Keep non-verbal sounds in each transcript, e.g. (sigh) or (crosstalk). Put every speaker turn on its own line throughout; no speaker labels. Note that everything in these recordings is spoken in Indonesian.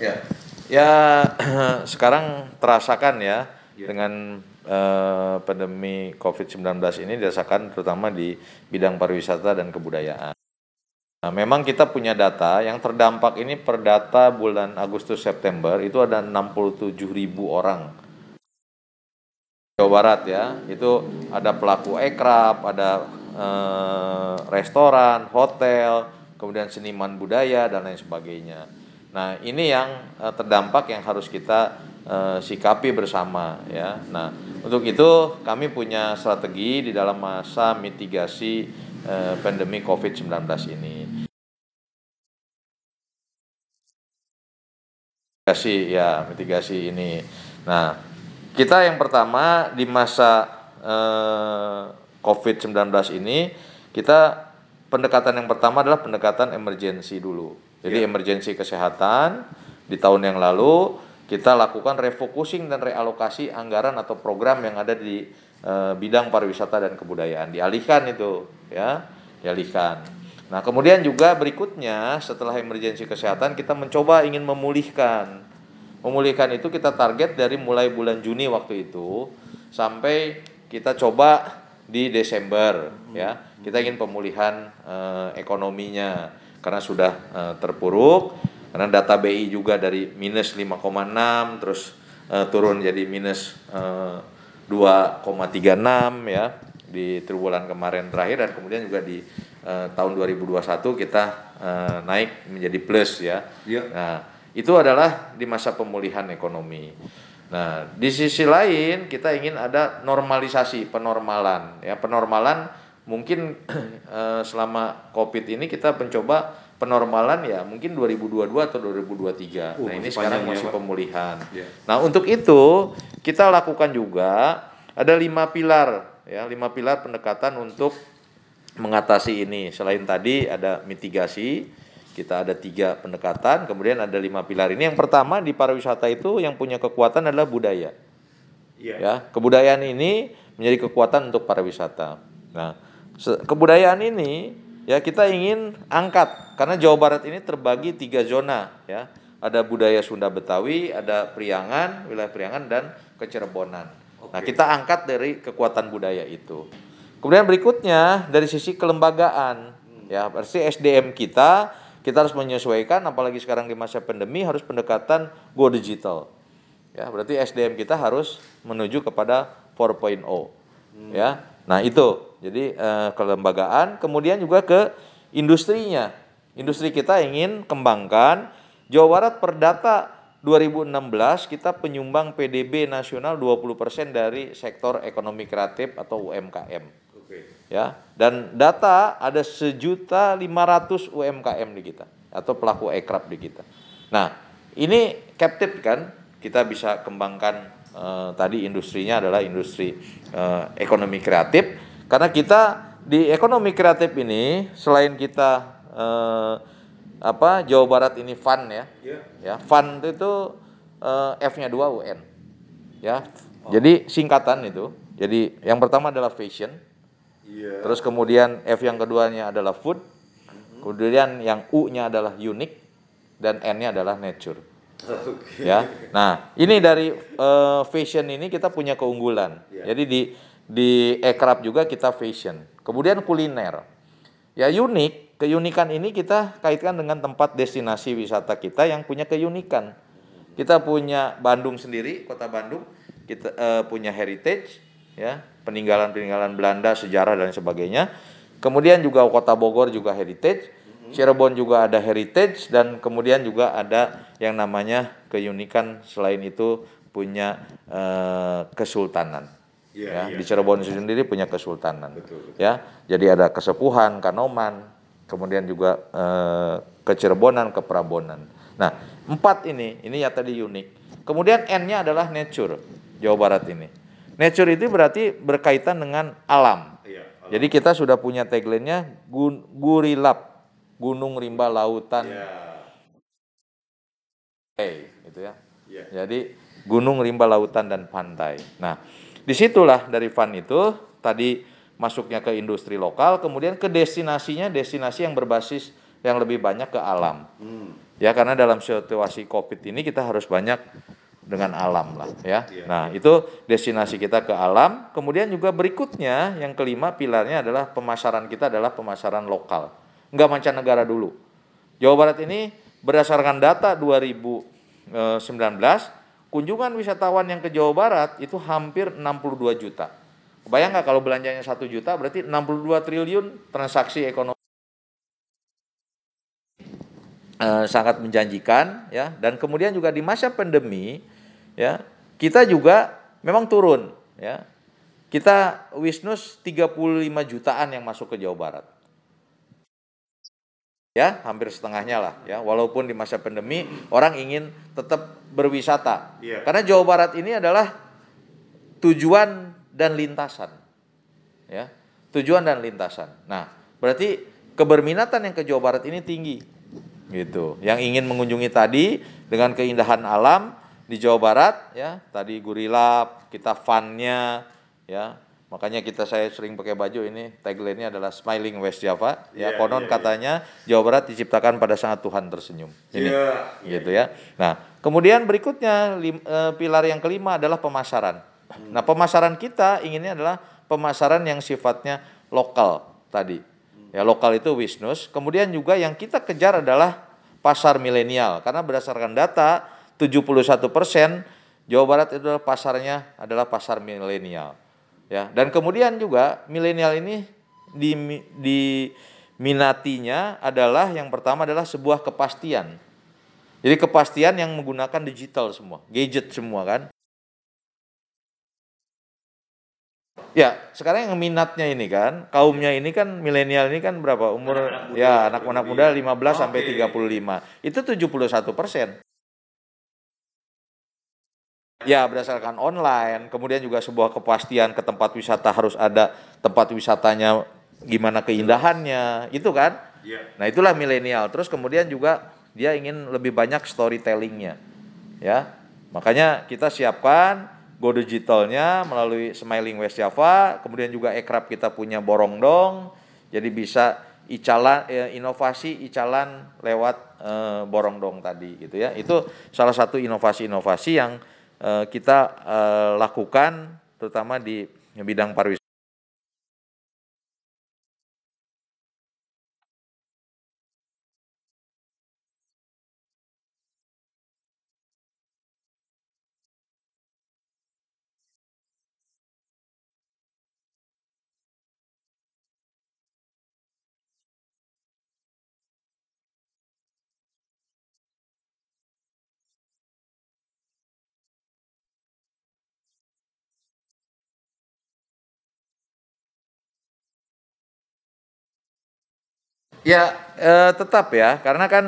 Ya.
Ya (clears throat) sekarang terasakan ya, ya. dengan eh, pandemi Covid-19 ini dirasakan terutama di bidang pariwisata dan kebudayaan. Nah, memang kita punya data yang terdampak ini per data bulan Agustus September itu ada 67 ribu orang Jawa Barat ya itu ada pelaku ekrab ada eh, restoran hotel kemudian seniman budaya dan lain sebagainya Nah, ini yang uh, terdampak yang harus kita uh, sikapi bersama ya. Nah, untuk itu kami punya strategi di dalam masa mitigasi uh, pandemi COVID-19 ini. Mitigasi ya, mitigasi ini. Nah, kita yang pertama di masa uh, COVID-19 ini kita pendekatan yang pertama adalah pendekatan emergensi dulu jadi ya. emergensi kesehatan di tahun yang lalu kita lakukan refocusing dan realokasi anggaran atau program yang ada di e, bidang pariwisata dan kebudayaan dialihkan itu ya dialihkan. Nah kemudian juga berikutnya setelah emergensi kesehatan kita mencoba ingin memulihkan memulihkan itu kita target dari mulai bulan Juni waktu itu sampai kita coba di Desember ya kita ingin pemulihan e, ekonominya karena sudah uh, terpuruk karena data BI juga dari minus 5,6 terus uh, turun jadi minus uh, eh, 2,36 ya di triwulan kemarin terakhir dan kemudian juga di uh, tahun 2021 kita uh, naik menjadi plus ya. ya. Nah, itu adalah di masa pemulihan ekonomi. Nah, di sisi lain kita ingin ada normalisasi, penormalan ya, penormalan mungkin (clears throat) eh, selama covid ini kita mencoba penormalan ya mungkin 2022 atau 2023. Uh, nah ini sekarang ya, masih ya, pemulihan. Yeah. Nah untuk itu kita lakukan juga ada lima pilar ya lima pilar pendekatan untuk mengatasi ini. Selain tadi ada mitigasi kita ada tiga pendekatan kemudian ada lima pilar ini. Yang pertama di pariwisata itu yang punya kekuatan adalah budaya. Yeah. Ya kebudayaan ini menjadi kekuatan untuk pariwisata. Nah Kebudayaan ini ya kita ingin angkat karena Jawa Barat ini terbagi tiga zona ya. Ada budaya Sunda Betawi, ada Priangan, wilayah Priangan dan Kecerebonan. Nah, Oke. Nah, kita angkat dari kekuatan budaya itu. Kemudian berikutnya dari sisi kelembagaan hmm. ya, versi SDM kita kita harus menyesuaikan apalagi sekarang di masa pandemi harus pendekatan go digital. Ya, berarti SDM kita harus menuju kepada 4.0. Hmm. Ya. Nah itu, jadi eh, kelembagaan, kemudian juga ke industrinya. Industri kita ingin kembangkan. Jawa Barat perdata 2016 kita penyumbang PDB nasional 20% dari sektor ekonomi kreatif atau UMKM. Oke. Ya, dan data ada sejuta ratus UMKM di kita atau pelaku ekrab di kita. Nah, ini captive kan kita bisa kembangkan eh, tadi industrinya adalah industri eh, ekonomi kreatif karena kita di ekonomi kreatif ini selain kita eh, apa Jawa Barat ini fun ya yeah. ya fun itu, eh, F-nya 2 UN ya oh. jadi singkatan itu jadi yang pertama adalah fashion yeah. terus kemudian F yang keduanya adalah food mm -hmm. kemudian yang U-nya adalah unique dan N-nya adalah nature Okay. Ya. Nah, ini dari uh, fashion ini kita punya keunggulan. Yeah. Jadi di di ekrap juga kita fashion. Kemudian kuliner. Ya unik, keunikan ini kita kaitkan dengan tempat destinasi wisata kita yang punya keunikan. Kita punya Bandung sendiri, Kota Bandung, kita uh, punya heritage ya, peninggalan-peninggalan Belanda, sejarah dan sebagainya. Kemudian juga Kota Bogor juga heritage Cirebon juga ada heritage dan kemudian juga ada yang namanya keunikan selain itu punya uh, kesultanan. Iya, ya, ya, Di Cirebon sendiri punya kesultanan. Betul, betul. Ya, jadi ada kesepuhan, kanoman, kemudian juga eh, kecerbonan, keprabonan. Nah, empat ini, ini ya tadi unik. Kemudian N-nya adalah nature, Jawa Barat ini. Nature itu berarti berkaitan dengan alam. Ya, alam. Jadi kita sudah punya tagline-nya gurilap gunung rimba lautan yeah. Iya. pantai gitu ya yeah. jadi gunung rimba lautan dan pantai nah disitulah dari fun itu tadi masuknya ke industri lokal kemudian ke destinasinya destinasi yang berbasis yang lebih banyak ke alam
hmm.
ya karena dalam situasi covid ini kita harus banyak dengan alam lah ya. Iya. Nah, itu destinasi kita ke alam. Kemudian juga berikutnya yang kelima pilarnya adalah pemasaran kita adalah pemasaran lokal nggak mancanegara dulu. Jawa Barat ini berdasarkan data 2019 eh, kunjungan wisatawan yang ke Jawa Barat itu hampir 62 juta. Bayang nggak kalau belanjanya 1 juta berarti 62 triliun transaksi ekonomi eh, sangat menjanjikan ya dan kemudian juga di masa pandemi ya kita juga memang turun ya kita Wisnus 35 jutaan yang masuk ke Jawa Barat ya hampir setengahnya lah ya walaupun di masa pandemi orang ingin tetap berwisata yeah. karena Jawa Barat ini adalah tujuan dan lintasan ya tujuan dan lintasan nah berarti keberminatan yang ke Jawa Barat ini tinggi gitu yang ingin mengunjungi tadi dengan keindahan alam di Jawa Barat ya tadi gurilap kita funnya ya Makanya kita saya sering pakai baju ini tagline ini adalah smiling West Java. Ya yeah, konon yeah, iya. katanya yeah. Jawa Barat diciptakan pada saat Tuhan tersenyum. Ini yeah, iya, gitu iya. ya. Nah, kemudian berikutnya lim, e, pilar yang kelima adalah pemasaran. Hmm. Nah, pemasaran kita inginnya adalah pemasaran yang sifatnya lokal tadi. Ya, lokal itu Wisnus. Kemudian juga yang kita kejar adalah pasar milenial karena berdasarkan data 71% Jawa Barat itu adalah pasarnya adalah pasar milenial ya dan kemudian juga milenial ini di diminatinya adalah yang pertama adalah sebuah kepastian jadi kepastian yang menggunakan digital semua gadget semua kan ya sekarang yang minatnya ini kan kaumnya ini kan milenial ini kan berapa umur anak ya anak-anak muda 15 belas sampai puluh 35 itu 71 persen Ya, berdasarkan online. Kemudian juga sebuah kepastian ke tempat wisata harus ada tempat wisatanya gimana keindahannya, itu kan? Yeah. Nah, itulah milenial. Terus kemudian juga dia ingin lebih banyak storytellingnya, ya. Makanya kita siapkan go digitalnya melalui Smiling West Java, kemudian juga ekrab kita punya borong dong, jadi bisa icalan e, inovasi icalan lewat e, borong dong tadi gitu ya. Itu salah satu inovasi-inovasi yang Eh, kita eh, lakukan terutama di bidang pariwisata Ya eh, tetap ya, karena kan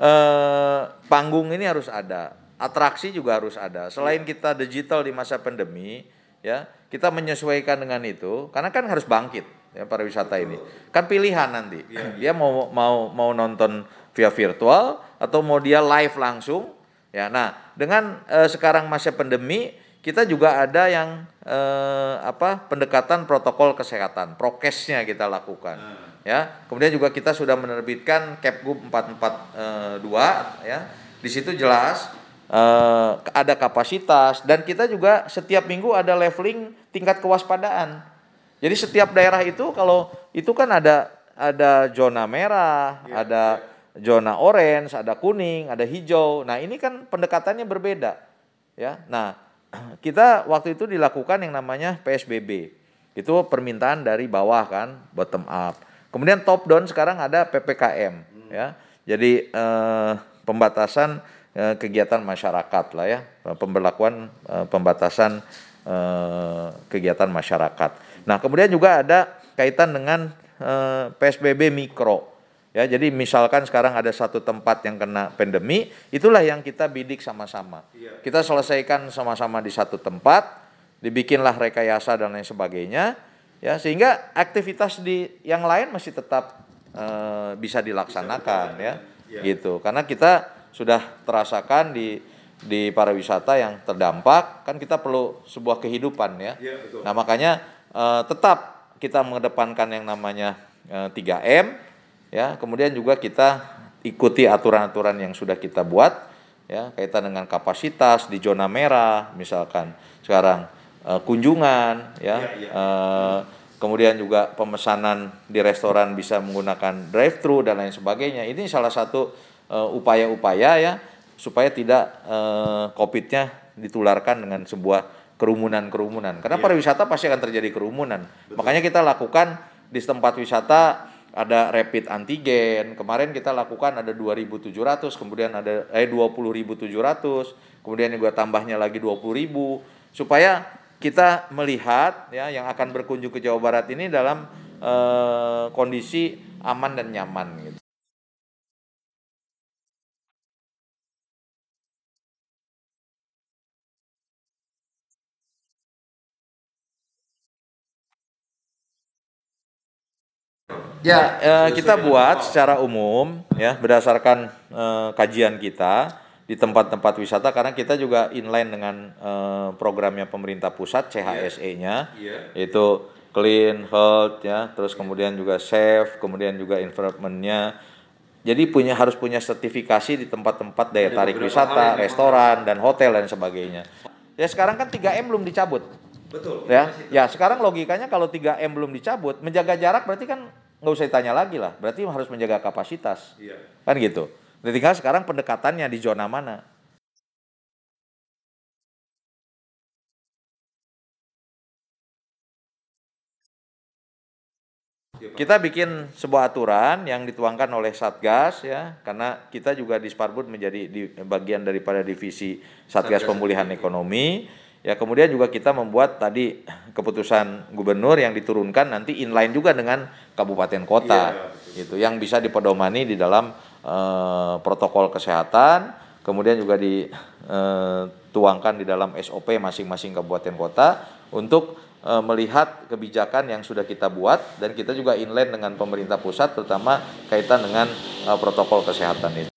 eh, panggung ini harus ada, atraksi juga harus ada. Selain iya. kita digital di masa pandemi, ya kita menyesuaikan dengan itu, karena kan harus bangkit ya pariwisata ini. Kan pilihan nanti, iya. (clears throat) dia mau mau mau nonton via virtual atau mau dia live langsung. Ya, nah dengan eh, sekarang masa pandemi kita juga ada yang eh, apa pendekatan protokol kesehatan, prokesnya kita lakukan. Nah ya. Kemudian juga kita sudah menerbitkan Kepgub eh, 442 ya. Di situ jelas uh, ada kapasitas dan kita juga setiap minggu ada leveling tingkat kewaspadaan. Jadi setiap daerah itu kalau itu kan ada ada zona merah, yeah, ada iya. zona orange, ada kuning, ada hijau. Nah, ini kan pendekatannya berbeda ya. Nah, (clears throat) kita waktu itu dilakukan yang namanya PSBB. Itu permintaan dari bawah kan, bottom up. Kemudian top down sekarang ada PPKM hmm. ya. Jadi eh, pembatasan eh, kegiatan masyarakat lah ya, eh, pemberlakuan eh, pembatasan eh, kegiatan masyarakat. Nah, kemudian juga ada kaitan dengan eh, PSBB mikro. Ya, jadi misalkan sekarang ada satu tempat yang kena pandemi, itulah yang kita bidik sama-sama. Iya. Kita selesaikan sama-sama di satu tempat, dibikinlah rekayasa dan lain sebagainya ya sehingga aktivitas di yang lain masih tetap uh, bisa dilaksanakan bisa, ya, ya gitu karena kita sudah terasakan di di pariwisata yang terdampak kan kita perlu sebuah kehidupan ya, ya betul. nah makanya uh, tetap kita mengedepankan yang namanya uh, eh, 3M ya kemudian juga kita ikuti aturan-aturan yang sudah kita buat ya kaitan dengan kapasitas di zona merah misalkan sekarang uh, kunjungan ya, ya, ya. Uh, kemudian juga pemesanan di restoran bisa menggunakan drive thru dan lain sebagainya ini salah satu eh, upaya-upaya ya supaya tidak eh, COVID-nya ditularkan dengan sebuah kerumunan-kerumunan karena yeah. pariwisata pasti akan terjadi kerumunan Betul. makanya kita lakukan di tempat wisata ada rapid antigen kemarin kita lakukan ada 2.700 kemudian ada eh 20.700 kemudian juga tambahnya lagi 20.000 supaya kita melihat ya yang akan berkunjung ke Jawa Barat ini dalam eh, kondisi aman dan nyaman gitu. Ya, eh, kita buat secara umum ya berdasarkan uh, kajian kita di tempat-tempat wisata karena kita juga inline dengan uh, programnya pemerintah pusat iya. CHSE-nya yeah. yeah. itu clean health ya terus yeah. kemudian juga safe kemudian juga environmentnya jadi punya harus punya sertifikasi di tempat-tempat daya tarik wisata restoran dan hotel dan sebagainya ya sekarang kan 3M belum dicabut betul ya ya sekarang logikanya kalau 3M belum dicabut menjaga jarak berarti kan nggak usah ditanya lagi lah berarti harus menjaga kapasitas yeah. kan gitu Tinggal kan sekarang pendekatannya di zona mana. Kita bikin sebuah aturan yang dituangkan oleh Satgas ya, karena kita juga di Sparbud menjadi di, bagian daripada divisi Satgas, Satgas Pemulihan Ekonomi. Ya, kemudian juga kita membuat tadi keputusan gubernur yang diturunkan nanti inline juga dengan kabupaten kota. Iya, iya gitu yang bisa dipedomani di dalam Eh, protokol kesehatan, kemudian juga dituangkan eh, di dalam SOP masing-masing kabupaten kota untuk eh, melihat kebijakan yang sudah kita buat dan kita juga inline dengan pemerintah pusat terutama kaitan dengan protokol kesehatan itu.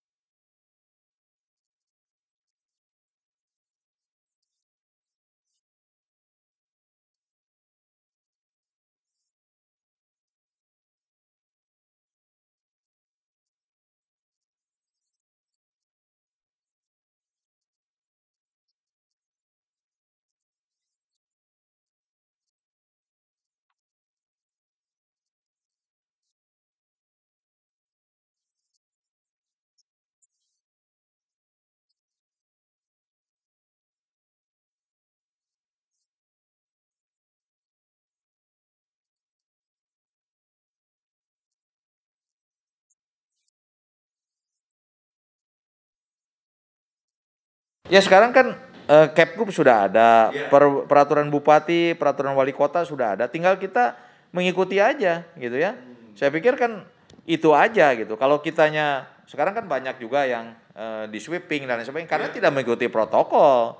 Ya sekarang kan uh, eh, Capgroup sudah ada, yeah. per, peraturan bupati, peraturan wali kota sudah ada. Tinggal kita mengikuti aja gitu ya. Hmm. Saya pikir kan itu aja gitu. Kalau kitanya sekarang kan banyak juga yang uh, di sweeping dan sebagainya karena iya. tidak mengikuti protokol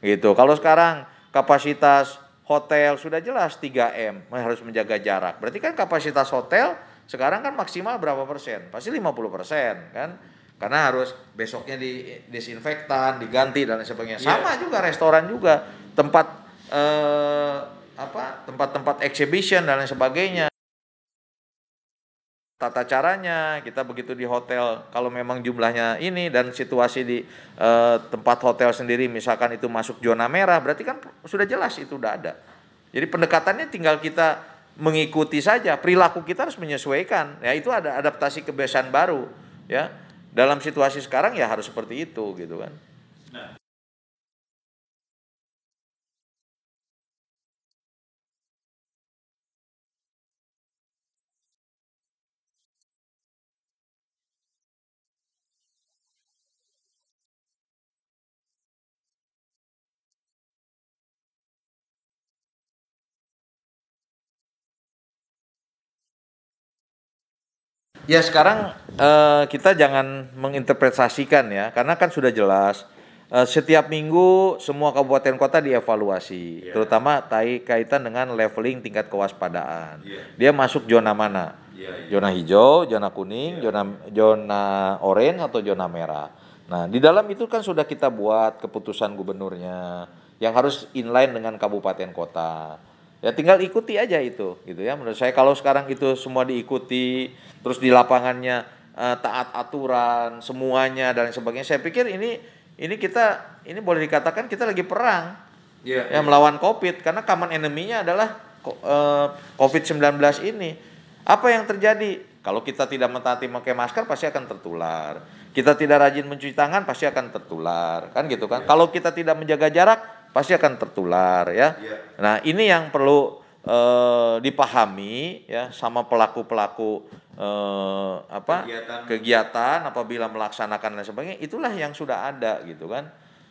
gitu. Kalau sekarang kapasitas hotel sudah jelas 3M harus menjaga jarak. Berarti kan kapasitas hotel sekarang kan maksimal berapa persen? Pasti 50 persen kan karena harus besoknya di disinfektan, diganti dan sebagainya. Iya. Sama juga restoran juga tempat eh, apa tempat-tempat exhibition dan sebagainya. Tata caranya kita begitu di hotel kalau memang jumlahnya ini dan situasi di eh, tempat hotel sendiri misalkan itu masuk zona merah berarti kan sudah jelas itu udah ada. Jadi pendekatannya tinggal kita mengikuti saja perilaku kita harus menyesuaikan. Ya itu ada adaptasi kebiasaan baru ya dalam situasi sekarang ya harus seperti itu gitu kan Ya sekarang uh, kita jangan menginterpretasikan ya, karena kan sudah jelas uh, setiap minggu semua kabupaten kota dievaluasi, yeah. terutama tai kaitan dengan leveling tingkat kewaspadaan. Yeah. Dia masuk zona mana? Yeah, yeah. Zona hijau, zona kuning, yeah. zona zona orange atau zona merah. Nah di dalam itu kan sudah kita buat keputusan gubernurnya yang harus inline dengan kabupaten kota ya tinggal ikuti aja itu gitu ya menurut saya kalau sekarang itu semua diikuti terus di lapangannya uh, taat aturan semuanya dan sebagainya saya pikir ini ini kita ini boleh dikatakan kita lagi perang yeah, ya yeah. melawan covid karena common enemy-nya adalah uh, covid 19 ini apa yang terjadi kalau kita tidak mentaati memakai masker pasti akan tertular kita tidak rajin mencuci tangan pasti akan tertular kan gitu kan yeah. kalau kita tidak menjaga jarak pasti akan tertular ya. ya. Nah, ini yang perlu eh, dipahami ya sama pelaku-pelaku eh, apa kegiatan. kegiatan apabila melaksanakan dan sebagainya itulah yang sudah ada gitu kan.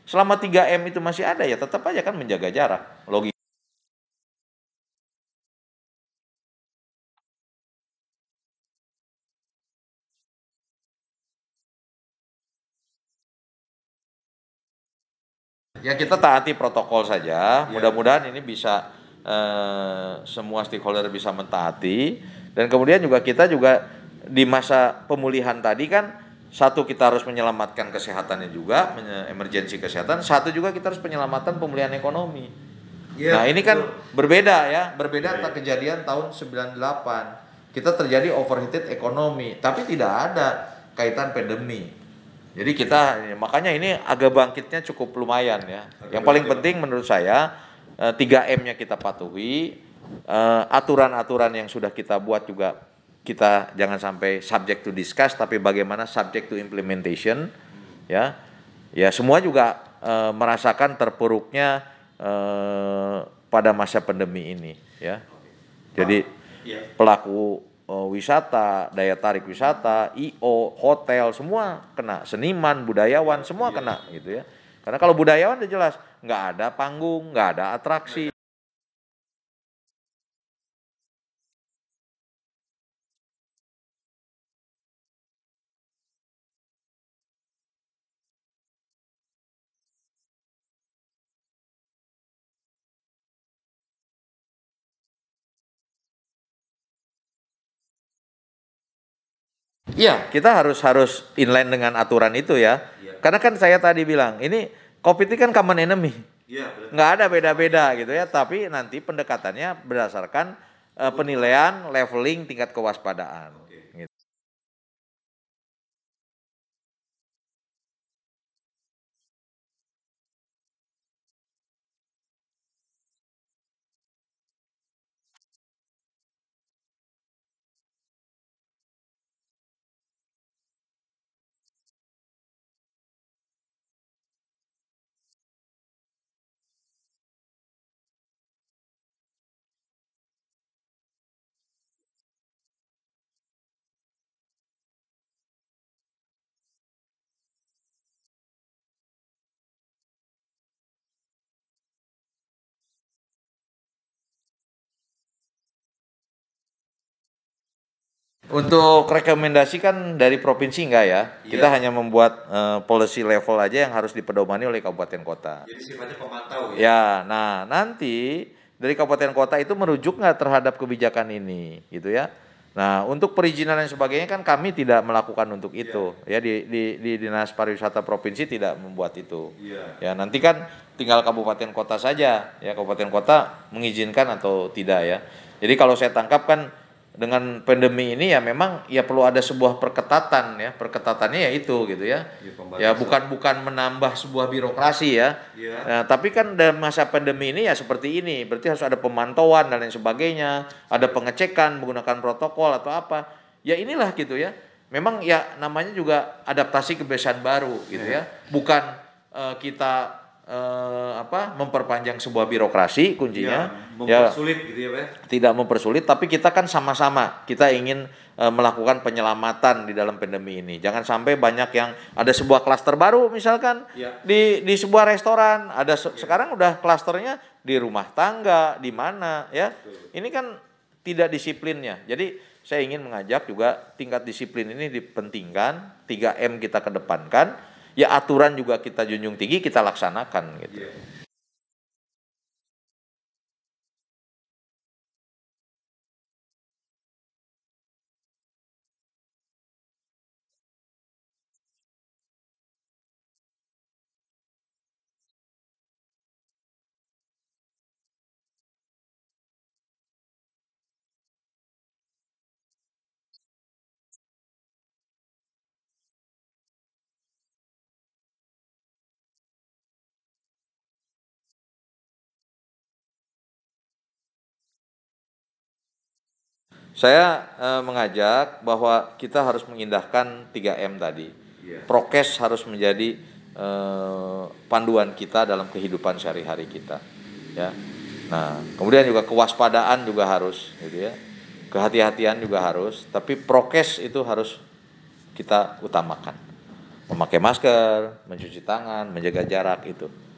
Selama 3M itu masih ada ya tetap aja kan menjaga jarak. logis ya kita taati protokol saja. Ya. Mudah-mudahan ini bisa eh, semua stakeholder bisa mentaati dan kemudian juga kita juga di masa pemulihan tadi kan satu kita harus menyelamatkan kesehatannya juga, emergensi kesehatan. Satu juga kita harus penyelamatan pemulihan ekonomi. Ya, nah ini kan betul. berbeda ya, berbeda yeah. kejadian tahun 98. Kita terjadi overheated ekonomi, tapi tidak ada kaitan pandemi. Jadi kita makanya ini agak bangkitnya cukup lumayan ya. Yang paling ya. penting menurut saya 3M-nya eh, kita patuhi, eh, aturan-aturan yang sudah kita buat juga kita jangan sampai subject to discuss tapi bagaimana subject to implementation ya. Ya semua juga eh, merasakan terpuruknya pada masa pandemi ini ya. Jadi iya. pelaku uh, wisata, daya tarik wisata, IO, hotel semua kena, seniman, budayawan semua iya. kena gitu ya. Karena kalau budayawan udah jelas nggak ada panggung, nggak ada atraksi. Nah, Iya, kita harus harus inline dengan aturan itu ya. ya. Karena kan saya tadi bilang, ini COVID ini kan common enemy. Iya, Nggak ada beda-beda gitu ya, tapi nanti pendekatannya berdasarkan uh, penilaian, leveling, tingkat kewaspadaan. Untuk rekomendasi kan dari provinsi enggak ya? Iya. Kita hanya membuat uh, policy level aja yang harus dipedomani oleh kabupaten kota. Jadi sifatnya pemantau ya. Ya, nah nanti dari kabupaten kota itu merujuk nggak terhadap kebijakan ini, gitu ya? Nah, untuk perizinan dan sebagainya kan kami tidak melakukan untuk iya. itu. Yeah. Ya di, di di Dinas Pariwisata Provinsi tidak membuat itu. Yeah. Ya, nanti kan tinggal kabupaten kota saja. Ya, kabupaten kota mengizinkan atau tidak ya. Jadi kalau saya tangkap kan dengan pandemi ini ya memang ya perlu ada sebuah perketatan ya perketatannya ya itu gitu ya iya, ya, ya bukan bukan menambah sebuah birokrasi ya, ya. Nah, tapi kan dalam masa pandemi ini ya seperti ini berarti harus ada pemantauan dan lain sebagainya ada pengecekan menggunakan protokol atau apa ya inilah gitu ya memang ya namanya juga adaptasi kebiasaan baru gitu ya, ya. bukan uh, kita eh, apa memperpanjang sebuah birokrasi kuncinya ya, ya. mempersulit gitu ya, gitu ya tidak mempersulit tapi kita kan sama-sama kita ingin eh, melakukan penyelamatan di dalam pandemi ini jangan sampai banyak yang ada sebuah klaster baru misalkan ya. di di sebuah restoran ada se ya. sekarang udah klasternya di rumah tangga di mana ya Betul. ini kan tidak disiplinnya jadi saya ingin mengajak juga tingkat disiplin ini dipentingkan 3M kita kedepankan ya aturan juga kita junjung tinggi kita laksanakan gitu. Yeah. Saya e, mengajak bahwa kita harus mengindahkan 3M tadi. Yeah. Prokes harus menjadi e, panduan kita dalam kehidupan sehari-hari kita. Ya. Nah, kemudian juga kewaspadaan juga harus gitu ya. Kehati-hatian juga harus, tapi prokes itu harus kita utamakan. Memakai masker, mencuci tangan, menjaga jarak itu.